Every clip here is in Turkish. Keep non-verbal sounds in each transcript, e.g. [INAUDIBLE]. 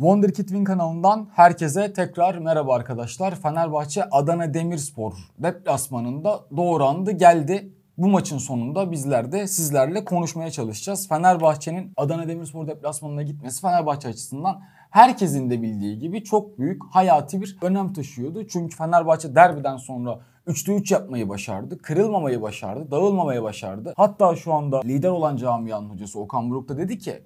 Wonderkid Win kanalından herkese tekrar merhaba arkadaşlar. Fenerbahçe Adana Demirspor deplasmanında doğrandı geldi. Bu maçın sonunda bizler de sizlerle konuşmaya çalışacağız. Fenerbahçe'nin Adana Demirspor deplasmanına gitmesi Fenerbahçe açısından herkesin de bildiği gibi çok büyük hayati bir önem taşıyordu. Çünkü Fenerbahçe derbiden sonra 3'te 3 yapmayı başardı. Kırılmamayı başardı. Dağılmamayı başardı. Hatta şu anda lider olan camianın hocası Okan Buruk da dedi ki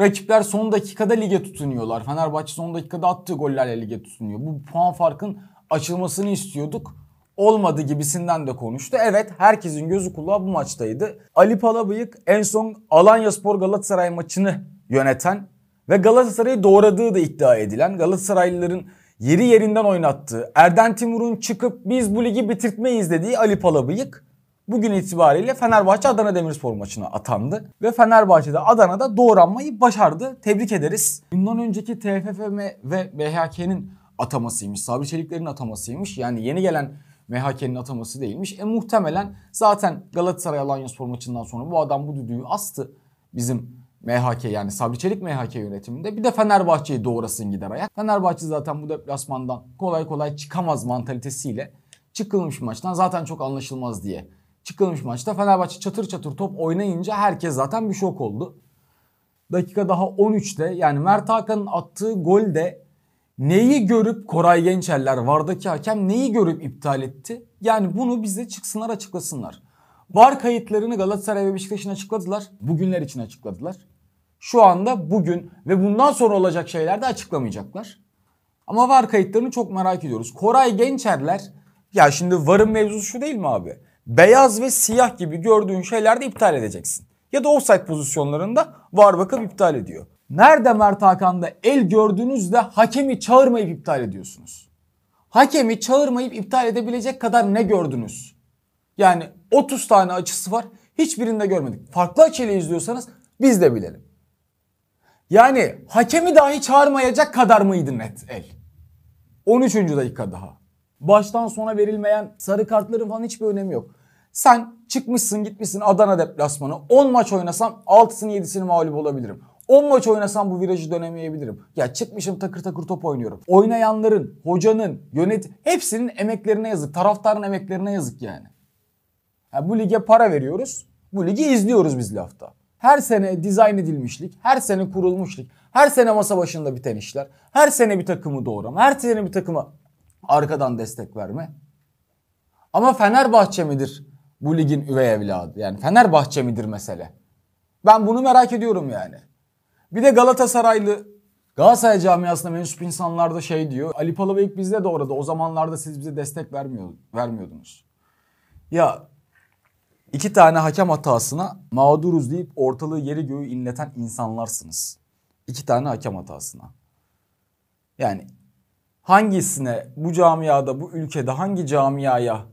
Rakipler son dakikada lige tutunuyorlar. Fenerbahçe son dakikada attığı gollerle lige tutunuyor. Bu puan farkın açılmasını istiyorduk. Olmadı gibisinden de konuştu. Evet herkesin gözü kulağı bu maçtaydı. Ali Palabıyık en son Alanya Spor Galatasaray maçını yöneten ve Galatasaray'ı doğradığı da iddia edilen Galatasaraylıların yeri yerinden oynattığı Erden Timur'un çıkıp biz bu ligi bitirtmeyiz dediği Ali Palabıyık bugün itibariyle Fenerbahçe Adana Demirspor maçına atandı. Ve Fenerbahçe'de Adana'da doğranmayı başardı. Tebrik ederiz. Bundan önceki TFFM ve MHK'nin atamasıymış. Sabri Çelikler'in atamasıymış. Yani yeni gelen MHK'nin ataması değilmiş. E muhtemelen zaten Galatasaray Alanyaspor maçından sonra bu adam bu düdüğü astı. Bizim MHK yani Sabri Çelik MHK yönetiminde bir de Fenerbahçe'yi doğrasın gider ayak. Fenerbahçe zaten bu deplasmandan kolay kolay çıkamaz mantalitesiyle çıkılmış maçtan zaten çok anlaşılmaz diye çıkılmış maçta Fenerbahçe çatır çatır top oynayınca herkes zaten bir şok oldu. Dakika daha 13'te yani Mert Hakan'ın attığı golde neyi görüp Koray Gençerler vardaki hakem neyi görüp iptal etti? Yani bunu bize çıksınlar açıklasınlar. Var kayıtlarını Galatasaray ve Beşiktaş'ın açıkladılar. Bugünler için açıkladılar. Şu anda bugün ve bundan sonra olacak şeyler de açıklamayacaklar. Ama var kayıtlarını çok merak ediyoruz. Koray Gençerler ya şimdi varın mevzusu şu değil mi abi? beyaz ve siyah gibi gördüğün şeylerde iptal edeceksin. Ya da offside pozisyonlarında var bakıp iptal ediyor. Nerede Mert Hakan'da el gördüğünüzde hakemi çağırmayıp iptal ediyorsunuz? Hakemi çağırmayıp iptal edebilecek kadar ne gördünüz? Yani 30 tane açısı var. Hiçbirinde görmedik. Farklı açıyla izliyorsanız biz de bilelim. Yani hakemi dahi çağırmayacak kadar mıydı net el? 13. dakika daha. Baştan sona verilmeyen sarı kartların falan hiçbir önemi yok. Sen çıkmışsın gitmişsin Adana deplasmanı 10 maç oynasam 6'sını 7'sini mağlup olabilirim. 10 maç oynasam bu virajı dönemeyebilirim. Ya çıkmışım takır takır top oynuyorum. Oynayanların, hocanın, yönet hepsinin emeklerine yazık. Taraftarın emeklerine yazık yani. yani bu lige para veriyoruz. Bu ligi izliyoruz biz lafta. Her sene dizayn edilmişlik, her sene kurulmuşluk, her sene masa başında biten işler, her sene bir takımı doğrama, her sene bir takıma arkadan destek verme. Ama Fenerbahçe midir bu ligin üvey evladı. Yani Fenerbahçe midir mesele? Ben bunu merak ediyorum yani. Bir de Galatasaraylı Galatasaray camiasında mensup insanlar da şey diyor. Ali Palabıyık bizde de orada. O zamanlarda siz bize destek vermiyor, vermiyordunuz. Ya iki tane hakem hatasına mağduruz deyip ortalığı yeri göğü inleten insanlarsınız. İki tane hakem hatasına. Yani hangisine bu camiada, bu ülkede hangi camiaya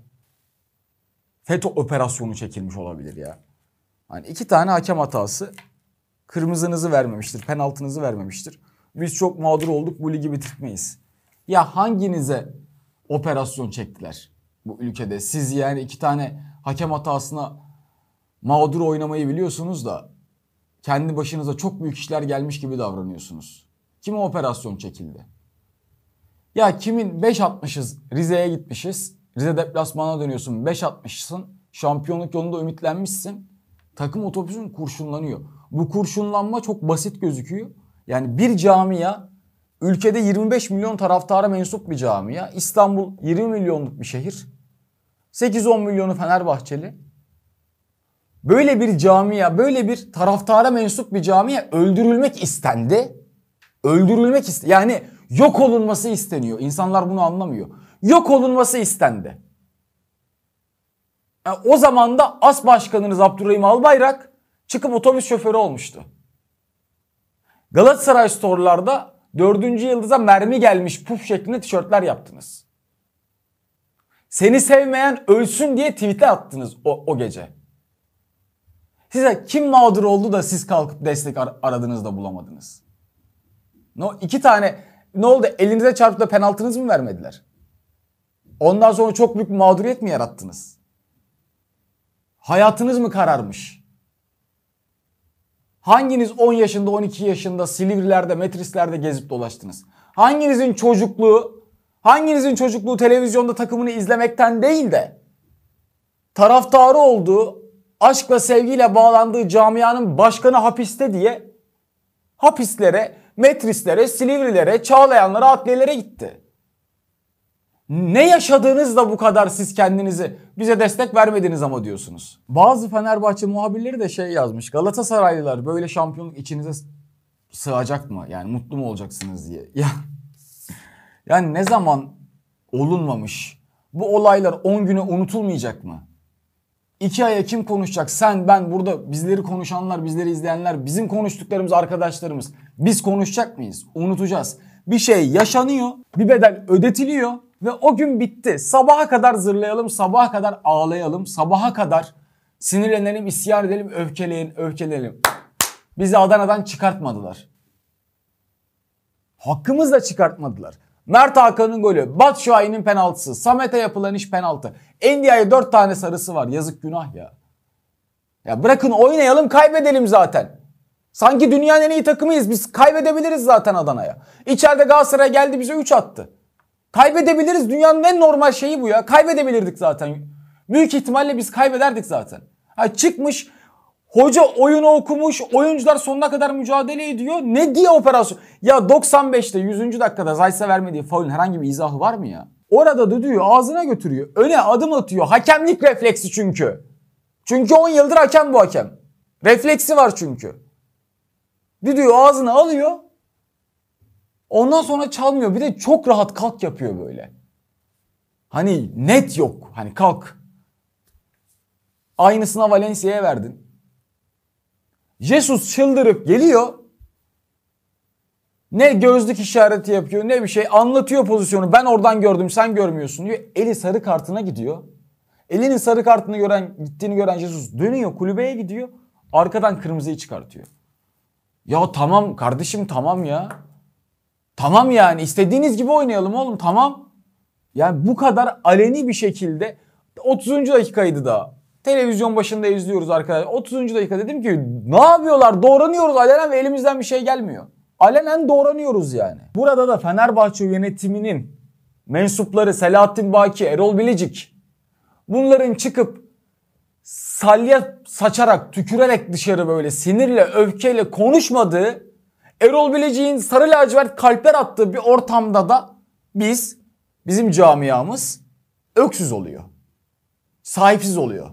FETÖ operasyonu çekilmiş olabilir ya. Hani iki tane hakem hatası kırmızınızı vermemiştir, penaltınızı vermemiştir. Biz çok mağdur olduk bu ligi bitirtmeyiz. Ya hanginize operasyon çektiler bu ülkede? Siz yani iki tane hakem hatasına mağdur oynamayı biliyorsunuz da kendi başınıza çok büyük işler gelmiş gibi davranıyorsunuz. Kime operasyon çekildi? Ya kimin 5 atmışız Rize'ye gitmişiz. Rize deplasmana dönüyorsun. 5 atmışsın. Şampiyonluk yolunda ümitlenmişsin. Takım otobüsün kurşunlanıyor. Bu kurşunlanma çok basit gözüküyor. Yani bir camia ülkede 25 milyon taraftara mensup bir camia. İstanbul 20 milyonluk bir şehir. 8-10 milyonu Fenerbahçeli. Böyle bir camia, böyle bir taraftara mensup bir camia öldürülmek istendi. Öldürülmek istendi. Yani yok olunması isteniyor. İnsanlar bunu anlamıyor yok olunması istendi. Yani e, o zaman da as başkanınız Abdurrahim Albayrak çıkıp otobüs şoförü olmuştu. Galatasaray storlarda dördüncü yıldıza mermi gelmiş puf şeklinde tişörtler yaptınız. Seni sevmeyen ölsün diye tweet'e attınız o, o gece. Size kim mağdur oldu da siz kalkıp destek ar- aradınız da bulamadınız? No, iki tane ne oldu elinize çarptı da penaltınız mı vermediler? Ondan sonra çok büyük bir mağduriyet mi yarattınız? Hayatınız mı kararmış? Hanginiz 10 yaşında 12 yaşında Silivrilerde metrislerde gezip dolaştınız? Hanginizin çocukluğu hanginizin çocukluğu televizyonda takımını izlemekten değil de taraftarı olduğu aşkla sevgiyle bağlandığı camianın başkanı hapiste diye hapislere, metrislere, silivrilere, çağlayanlara, adliyelere gitti. Ne yaşadığınız da bu kadar siz kendinizi bize destek vermediniz ama diyorsunuz. Bazı Fenerbahçe muhabirleri de şey yazmış. Galatasaraylılar böyle şampiyonluk içinize sığacak mı? Yani mutlu mu olacaksınız diye. [LAUGHS] Ya yani ne zaman olunmamış? Bu olaylar 10 güne unutulmayacak mı? İki aya kim konuşacak? Sen, ben, burada bizleri konuşanlar, bizleri izleyenler, bizim konuştuklarımız arkadaşlarımız. Biz konuşacak mıyız? Unutacağız. Bir şey yaşanıyor, bir bedel ödetiliyor. Ve o gün bitti. Sabaha kadar zırlayalım, sabaha kadar ağlayalım, sabaha kadar sinirlenelim, isyan edelim, öfkeleyelim, öfkeleyelim. Bizi Adana'dan çıkartmadılar. Hakkımızla çıkartmadılar. Mert Hakan'ın golü, Batu Şahin'in penaltısı, Samet'e yapılan iş penaltı. Endia'ya 4 tane sarısı var. Yazık günah ya. Ya bırakın oynayalım kaybedelim zaten. Sanki dünyanın en iyi takımıyız. Biz kaybedebiliriz zaten Adana'ya. İçeride Galatasaray geldi bize 3 attı. Kaybedebiliriz. Dünyanın en normal şeyi bu ya. Kaybedebilirdik zaten. Büyük ihtimalle biz kaybederdik zaten. Ha çıkmış hoca oyunu okumuş, oyuncular sonuna kadar mücadele ediyor. Ne diye operasyon? Ya 95'te 100. dakikada Zayt'se vermediği faulün herhangi bir izahı var mı ya? Orada düdüğü ağzına götürüyor. Öne adım atıyor. Hakemlik refleksi çünkü. Çünkü 10 yıldır hakem bu hakem. Refleksi var çünkü. Düdüğü ağzına alıyor. Ondan sonra çalmıyor. Bir de çok rahat kalk yapıyor böyle. Hani net yok. Hani kalk. Aynısına Valencia'ya verdin. Jesus çıldırıp geliyor. Ne gözlük işareti yapıyor ne bir şey anlatıyor pozisyonu. Ben oradan gördüm sen görmüyorsun diyor. Eli sarı kartına gidiyor. Elinin sarı kartını gören gittiğini gören Jesus dönüyor kulübeye gidiyor. Arkadan kırmızıyı çıkartıyor. Ya tamam kardeşim tamam ya. Tamam yani istediğiniz gibi oynayalım oğlum tamam. Yani bu kadar aleni bir şekilde 30. dakikaydı daha Televizyon başında izliyoruz arkadaşlar. 30. dakika dedim ki ne yapıyorlar? Doğranıyoruz alenen ve elimizden bir şey gelmiyor. Alenen doğranıyoruz yani. Burada da Fenerbahçe yönetiminin mensupları Selahattin Baki, Erol Bilecik bunların çıkıp salya saçarak, tükürerek dışarı böyle sinirle, öfkeyle konuşmadığı Erol Bilecik'in sarı lacivert kalpler attığı bir ortamda da biz, bizim camiamız öksüz oluyor. Sahipsiz oluyor.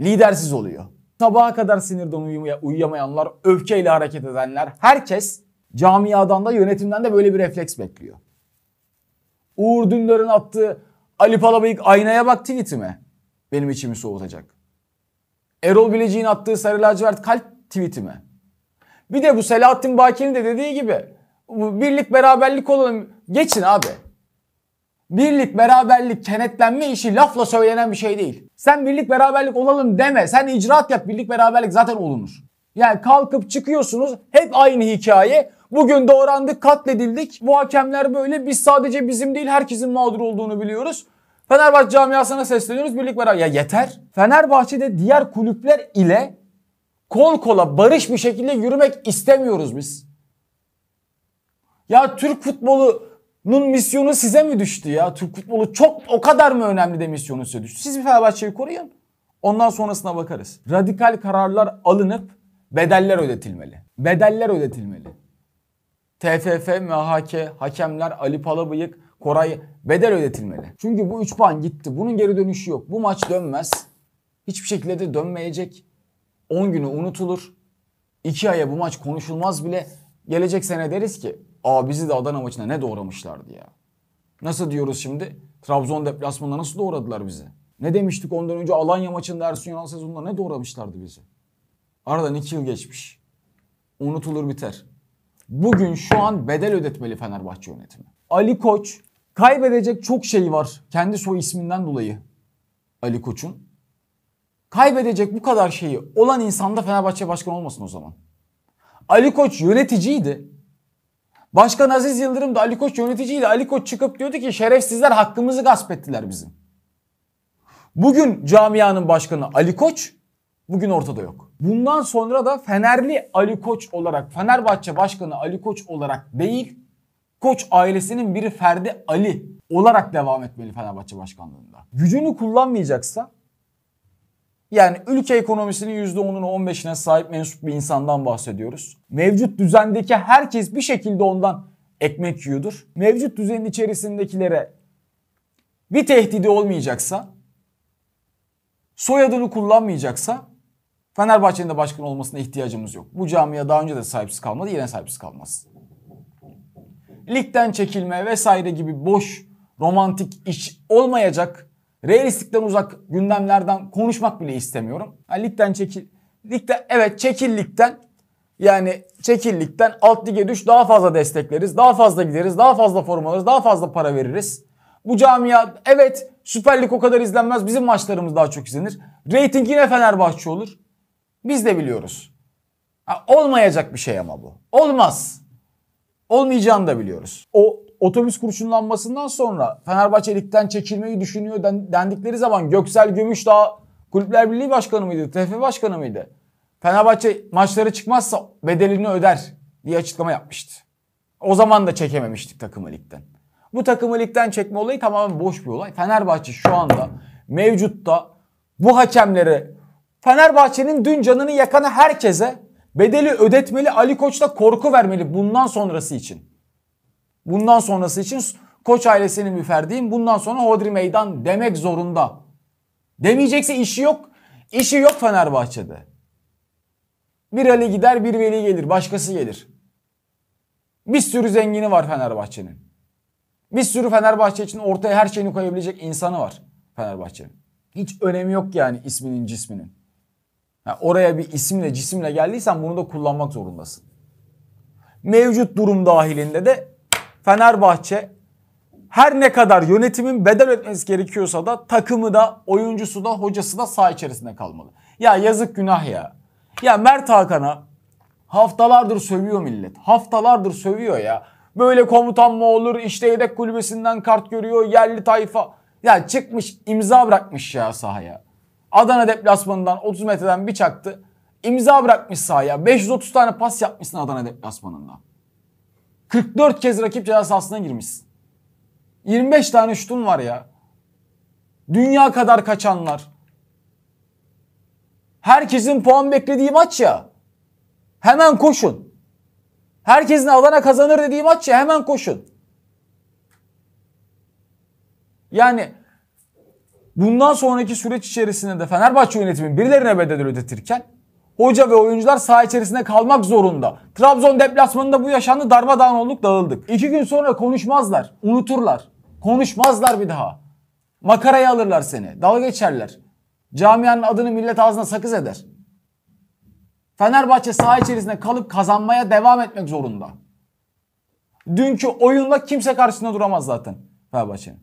Lidersiz oluyor. Sabaha kadar sinirden uyumaya, uyuyamayanlar, öfkeyle hareket edenler, herkes camiadan da yönetimden de böyle bir refleks bekliyor. Uğur Dündar'ın attığı Ali Palabıyık aynaya bak tweetime, Benim içimi soğutacak. Erol Bilecik'in attığı sarı lacivert kalp tweetime. mi? Bir de bu Selahattin Baki'nin de dediği gibi birlik beraberlik olalım. Geçin abi. Birlik, beraberlik, kenetlenme işi lafla söylenen bir şey değil. Sen birlik, beraberlik olalım deme. Sen icraat yap. Birlik, beraberlik zaten olunur. Yani kalkıp çıkıyorsunuz. Hep aynı hikaye. Bugün doğrandık, katledildik. Bu hakemler böyle. Biz sadece bizim değil herkesin mağdur olduğunu biliyoruz. Fenerbahçe camiasına sesleniyoruz. Birlik, beraber Ya yeter. Fenerbahçe'de diğer kulüpler ile kol kola barış bir şekilde yürümek istemiyoruz biz. Ya Türk futbolunun misyonu size mi düştü ya? Türk futbolu çok o kadar mı önemli de misyonu size düştü? Siz bir Fenerbahçe'yi koruyun. Ondan sonrasına bakarız. Radikal kararlar alınıp bedeller ödetilmeli. Bedeller ödetilmeli. TFF, MHK, hakemler, Ali Palabıyık, Koray bedel ödetilmeli. Çünkü bu 3 puan gitti. Bunun geri dönüşü yok. Bu maç dönmez. Hiçbir şekilde de dönmeyecek. 10 günü unutulur. 2 aya bu maç konuşulmaz bile. Gelecek sene deriz ki aa bizi de Adana maçına ne doğramışlardı ya. Nasıl diyoruz şimdi? Trabzon deplasmanına nasıl doğradılar bizi? Ne demiştik ondan önce Alanya maçında Ersun Yanal sezonunda ne doğramışlardı bizi? Aradan 2 yıl geçmiş. Unutulur biter. Bugün şu an bedel ödetmeli Fenerbahçe yönetimi. Ali Koç kaybedecek çok şey var. Kendi soy isminden dolayı Ali Koç'un. Kaybedecek bu kadar şeyi olan insanda Fenerbahçe başkanı olmasın o zaman. Ali Koç yöneticiydi. Başkan Aziz Yıldırım da Ali Koç yöneticiydi. Ali Koç çıkıp diyordu ki şerefsizler hakkımızı gasp ettiler bizim. Bugün camianın başkanı Ali Koç bugün ortada yok. Bundan sonra da Fenerli Ali Koç olarak, Fenerbahçe Başkanı Ali Koç olarak değil, Koç ailesinin bir ferdi Ali olarak devam etmeli Fenerbahçe başkanlığında. Gücünü kullanmayacaksa yani ülke ekonomisinin %10'una 15'ine sahip mensup bir insandan bahsediyoruz. Mevcut düzendeki herkes bir şekilde ondan ekmek yiyordur. Mevcut düzenin içerisindekilere bir tehdidi olmayacaksa, soyadını kullanmayacaksa Fenerbahçe'nin de başkan olmasına ihtiyacımız yok. Bu camiye daha önce de sahipsiz kalmadı, yine sahipsiz kalmaz. Ligden çekilme vesaire gibi boş, romantik iş olmayacak Realistlikten uzak gündemlerden konuşmak bile istemiyorum. Yani ligden çekil... Ligden, evet çekil Yani çekil ligden alt lige düş daha fazla destekleriz. Daha fazla gideriz. Daha fazla form alırız. Daha fazla para veririz. Bu camia evet Süper Lig o kadar izlenmez. Bizim maçlarımız daha çok izlenir. Rating yine Fenerbahçe olur. Biz de biliyoruz. Ha, olmayacak bir şey ama bu. Olmaz. Olmayacağını da biliyoruz. O otobüs kurşunlanmasından sonra Fenerbahçe ligden çekilmeyi düşünüyor dendikleri zaman Göksel Gümüş daha Kulüpler Birliği Başkanı mıydı? TFF Başkanı mıydı? Fenerbahçe maçları çıkmazsa bedelini öder diye açıklama yapmıştı. O zaman da çekememiştik takımı ligden. Bu takımı ligden çekme olayı tamamen boş bir olay. Fenerbahçe şu anda mevcutta bu hakemlere Fenerbahçe'nin dün canını yakanı herkese bedeli ödetmeli Ali Koç'ta korku vermeli bundan sonrası için. Bundan sonrası için koç ailesinin müferdiyim. Bundan sonra hodri meydan demek zorunda. Demeyecekse işi yok. İşi yok Fenerbahçe'de. Bir Ali gider bir Veli gelir. Başkası gelir. Bir sürü zengini var Fenerbahçe'nin. Bir sürü Fenerbahçe için ortaya her şeyini koyabilecek insanı var Fenerbahçe'nin. Hiç önemi yok yani isminin cisminin. Yani oraya bir isimle cisimle geldiysen bunu da kullanmak zorundasın. Mevcut durum dahilinde de Fenerbahçe her ne kadar yönetimin bedel ötmesi gerekiyorsa da takımı da oyuncusu da hocası da saha içerisinde kalmalı. Ya yazık günah ya. Ya Mert Hakan'a haftalardır sövüyor millet. Haftalardır sövüyor ya. Böyle komutan mı olur işte yedek kulübesinden kart görüyor yerli tayfa. Ya çıkmış imza bırakmış ya sahaya. Adana deplasmanından 30 metreden bir çaktı. İmza bırakmış sahaya. 530 tane pas yapmışsın Adana deplasmanından. 44 kez rakip ceza sahasına girmişsin. 25 tane şutun var ya. Dünya kadar kaçanlar. Herkesin puan beklediği maç ya. Hemen koşun. Herkesin Adana kazanır dediği maç ya hemen koşun. Yani bundan sonraki süreç içerisinde de Fenerbahçe yönetimi birilerine bedel ödetirken Hoca ve oyuncular saha içerisinde kalmak zorunda. Trabzon deplasmanında bu yaşandı darmadağın olduk dağıldık. İki gün sonra konuşmazlar. Unuturlar. Konuşmazlar bir daha. Makarayı alırlar seni. Dalga geçerler. Camianın adını millet ağzına sakız eder. Fenerbahçe saha içerisinde kalıp kazanmaya devam etmek zorunda. Dünkü oyunla kimse karşısında duramaz zaten Fenerbahçe'nin.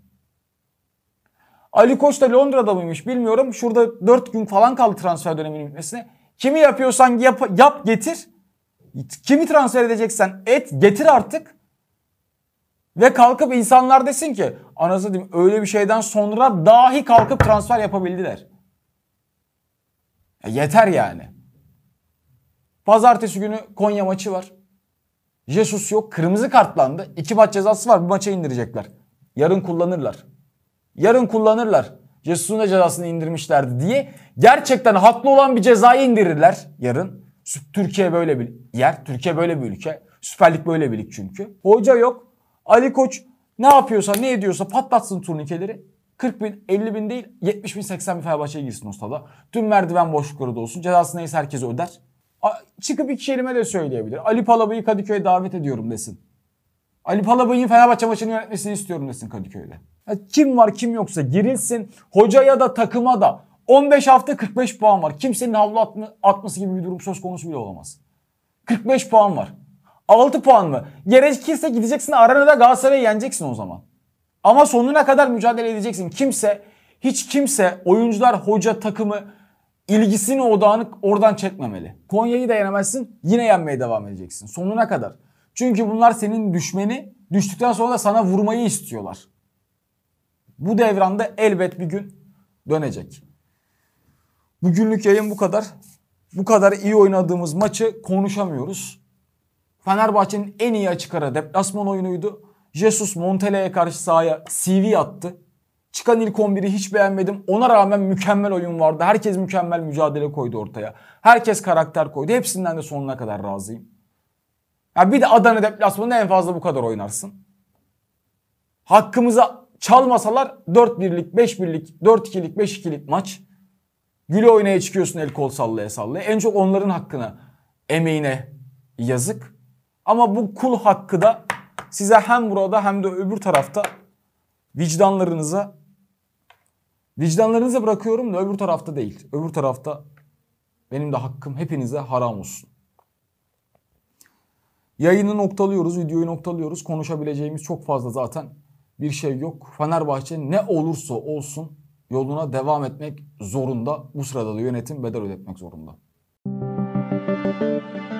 Ali Koç da Londra'da mıymış bilmiyorum. Şurada 4 gün falan kaldı transfer döneminin bitmesine. Kimi yapıyorsan yap, yap getir. Kimi transfer edeceksen et getir artık. Ve kalkıp insanlar desin ki anasını diyeyim öyle bir şeyden sonra dahi kalkıp transfer yapabildiler. Ya e, yeter yani. Pazartesi günü Konya maçı var. Jesus yok. Kırmızı kartlandı. İki maç cezası var. Bu maça indirecekler. Yarın kullanırlar. Yarın kullanırlar. Jesus'un da cezasını indirmişlerdi diye gerçekten haklı olan bir cezayı indirirler yarın. Türkiye böyle bir yer. Türkiye böyle bir ülke. Süper Lig böyle bir lig çünkü. Hoca yok. Ali Koç ne yapıyorsa ne ediyorsa patlatsın turnikeleri. 40 bin 50 bin değil 70 bin 80 bin Fenerbahçe'ye girsin o stada. Tüm merdiven boşlukları da olsun. Cezası neyse herkes öder. A- çıkıp iki kelime de söyleyebilir. Ali Palabı'yı Kadıköy'e davet ediyorum desin. Ali Palabay'ın Fenerbahçe maçını yönetmesini istiyorum desin Kadıköy'de. Ya kim var kim yoksa girilsin. Hoca ya da takıma da 15 hafta 45 puan var. Kimsenin havlu atma, atması gibi bir durum söz konusu bile olamaz. 45 puan var. 6 puan mı? Gerekirse gideceksin Arena'da Galatasaray'ı yeneceksin o zaman. Ama sonuna kadar mücadele edeceksin. Kimse, hiç kimse oyuncular, hoca, takımı ilgisini odağını oradan çekmemeli. Konya'yı da yenemezsin. Yine yenmeye devam edeceksin. Sonuna kadar. Çünkü bunlar senin düşmeni. Düştükten sonra da sana vurmayı istiyorlar. Bu devranda elbet bir gün dönecek. Bugünlük yayın bu kadar. Bu kadar iyi oynadığımız maçı konuşamıyoruz. Fenerbahçe'nin en iyi açık ara deplasman oyunuydu. Jesus Montele'ye karşı sahaya CV attı. Çıkan ilk 11'i hiç beğenmedim. Ona rağmen mükemmel oyun vardı. Herkes mükemmel mücadele koydu ortaya. Herkes karakter koydu. Hepsinden de sonuna kadar razıyım. Ya bir de Adana deplasmanında en fazla bu kadar oynarsın. Hakkımıza çalmasalar 4-1'lik, 5-1'lik, 4-2'lik, 5-2'lik maç. Güle oynaya çıkıyorsun el kol sallaya sallaya. En çok onların hakkına, emeğine yazık. Ama bu kul hakkı da size hem burada hem de öbür tarafta vicdanlarınıza vicdanlarınıza bırakıyorum da öbür tarafta değil. Öbür tarafta benim de hakkım hepinize haram olsun. Yayını noktalıyoruz, videoyu noktalıyoruz. Konuşabileceğimiz çok fazla zaten bir şey yok. Fenerbahçe ne olursa olsun yoluna devam etmek zorunda. Bu sırada da yönetim bedel ödetmek zorunda. Müzik